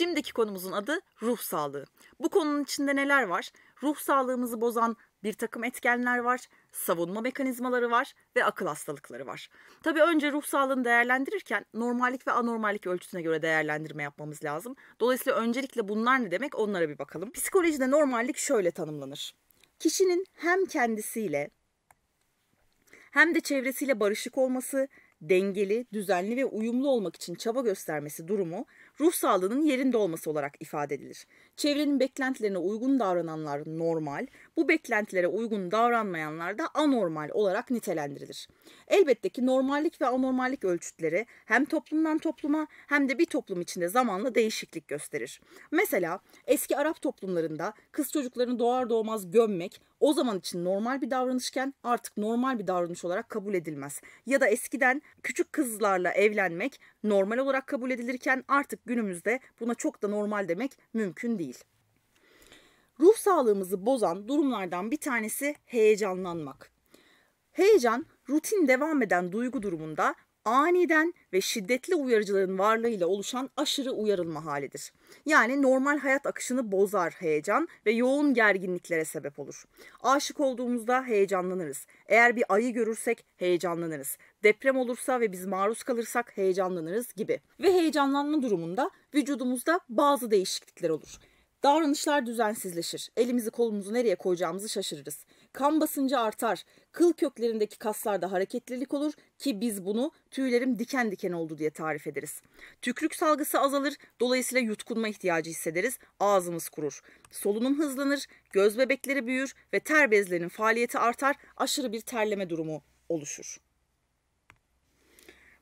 Şimdiki konumuzun adı ruh sağlığı. Bu konunun içinde neler var? Ruh sağlığımızı bozan bir takım etkenler var, savunma mekanizmaları var ve akıl hastalıkları var. Tabii önce ruh sağlığını değerlendirirken normallik ve anormallik ölçüsüne göre değerlendirme yapmamız lazım. Dolayısıyla öncelikle bunlar ne demek onlara bir bakalım. Psikolojide normallik şöyle tanımlanır. Kişinin hem kendisiyle hem de çevresiyle barışık olması, dengeli, düzenli ve uyumlu olmak için çaba göstermesi durumu ruh sağlığının yerinde olması olarak ifade edilir. Çevrenin beklentilerine uygun davrananlar normal, bu beklentilere uygun davranmayanlar da anormal olarak nitelendirilir. Elbette ki normallik ve anormallik ölçütleri hem toplumdan topluma hem de bir toplum içinde zamanla değişiklik gösterir. Mesela eski Arap toplumlarında kız çocuklarını doğar doğmaz gömmek o zaman için normal bir davranışken artık normal bir davranış olarak kabul edilmez. Ya da eskiden küçük kızlarla evlenmek normal olarak kabul edilirken artık günümüzde buna çok da normal demek mümkün değil. Ruh sağlığımızı bozan durumlardan bir tanesi heyecanlanmak. Heyecan rutin devam eden duygu durumunda aniden ve şiddetli uyarıcıların varlığıyla oluşan aşırı uyarılma halidir. Yani normal hayat akışını bozar heyecan ve yoğun gerginliklere sebep olur. Aşık olduğumuzda heyecanlanırız. Eğer bir ayı görürsek heyecanlanırız. Deprem olursa ve biz maruz kalırsak heyecanlanırız gibi. Ve heyecanlanma durumunda vücudumuzda bazı değişiklikler olur. Davranışlar düzensizleşir. Elimizi kolumuzu nereye koyacağımızı şaşırırız. Kan basıncı artar. Kıl köklerindeki kaslarda hareketlilik olur ki biz bunu tüylerim diken diken oldu diye tarif ederiz. Tükrük salgısı azalır. Dolayısıyla yutkunma ihtiyacı hissederiz. Ağzımız kurur. Solunum hızlanır. Göz bebekleri büyür ve ter bezlerinin faaliyeti artar. Aşırı bir terleme durumu oluşur.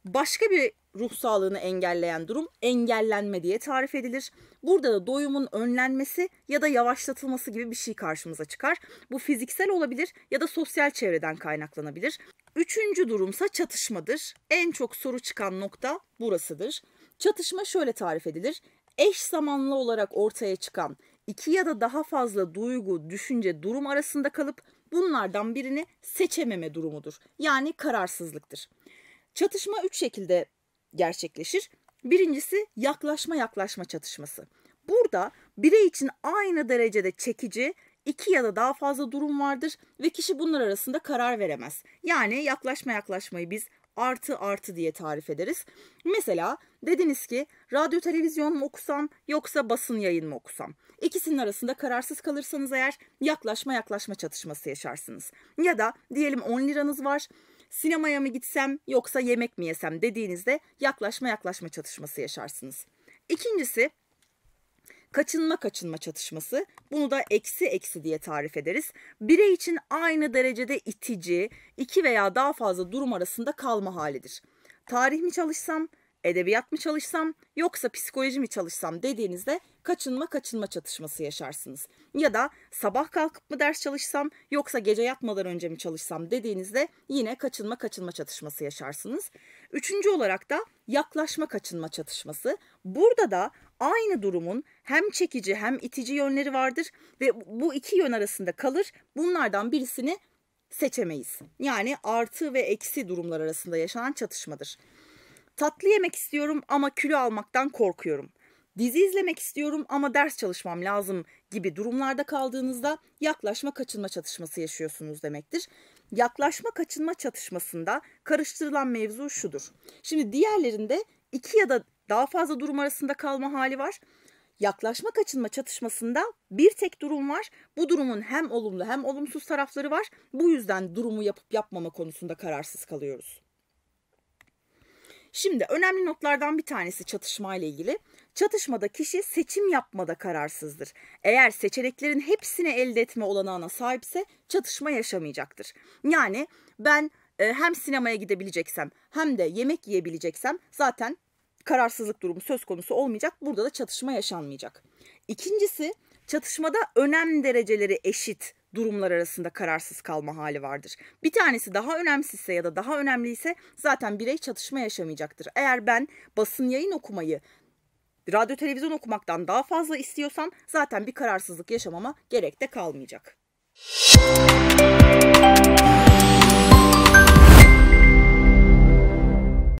Başka bir ruh sağlığını engelleyen durum engellenme diye tarif edilir. Burada da doyumun önlenmesi ya da yavaşlatılması gibi bir şey karşımıza çıkar. Bu fiziksel olabilir ya da sosyal çevreden kaynaklanabilir. Üçüncü durumsa çatışmadır. En çok soru çıkan nokta burasıdır. Çatışma şöyle tarif edilir. Eş zamanlı olarak ortaya çıkan iki ya da daha fazla duygu, düşünce, durum arasında kalıp bunlardan birini seçememe durumudur. Yani kararsızlıktır. Çatışma üç şekilde gerçekleşir. Birincisi yaklaşma yaklaşma çatışması. Burada birey için aynı derecede çekici iki ya da daha fazla durum vardır ve kişi bunlar arasında karar veremez. Yani yaklaşma yaklaşmayı biz artı artı diye tarif ederiz. Mesela dediniz ki radyo televizyon mu okusam yoksa basın yayın mı okusam? İkisinin arasında kararsız kalırsanız eğer yaklaşma yaklaşma çatışması yaşarsınız. Ya da diyelim 10 liranız var sinemaya mı gitsem yoksa yemek mi yesem dediğinizde yaklaşma yaklaşma çatışması yaşarsınız. İkincisi kaçınma kaçınma çatışması. Bunu da eksi eksi diye tarif ederiz. Birey için aynı derecede itici, iki veya daha fazla durum arasında kalma halidir. Tarih mi çalışsam, edebiyat mı çalışsam yoksa psikoloji mi çalışsam dediğinizde kaçınma kaçınma çatışması yaşarsınız. Ya da sabah kalkıp mı ders çalışsam yoksa gece yatmadan önce mi çalışsam dediğinizde yine kaçınma kaçınma çatışması yaşarsınız. Üçüncü olarak da yaklaşma kaçınma çatışması. Burada da aynı durumun hem çekici hem itici yönleri vardır ve bu iki yön arasında kalır. Bunlardan birisini seçemeyiz. Yani artı ve eksi durumlar arasında yaşanan çatışmadır. Tatlı yemek istiyorum ama kilo almaktan korkuyorum. Dizi izlemek istiyorum ama ders çalışmam lazım gibi durumlarda kaldığınızda yaklaşma kaçınma çatışması yaşıyorsunuz demektir. Yaklaşma kaçınma çatışmasında karıştırılan mevzu şudur. Şimdi diğerlerinde iki ya da daha fazla durum arasında kalma hali var. Yaklaşma kaçınma çatışmasında bir tek durum var. Bu durumun hem olumlu hem olumsuz tarafları var. Bu yüzden durumu yapıp yapmama konusunda kararsız kalıyoruz. Şimdi önemli notlardan bir tanesi çatışma ile ilgili. Çatışmada kişi seçim yapmada kararsızdır. Eğer seçeneklerin hepsini elde etme olanağına sahipse çatışma yaşamayacaktır. Yani ben e, hem sinemaya gidebileceksem hem de yemek yiyebileceksem zaten kararsızlık durumu söz konusu olmayacak. Burada da çatışma yaşanmayacak. İkincisi çatışmada önem dereceleri eşit durumlar arasında kararsız kalma hali vardır. Bir tanesi daha önemsizse ya da daha önemliyse zaten birey çatışma yaşamayacaktır. Eğer ben basın yayın okumayı radyo televizyon okumaktan daha fazla istiyorsam zaten bir kararsızlık yaşamama gerek de kalmayacak. Müzik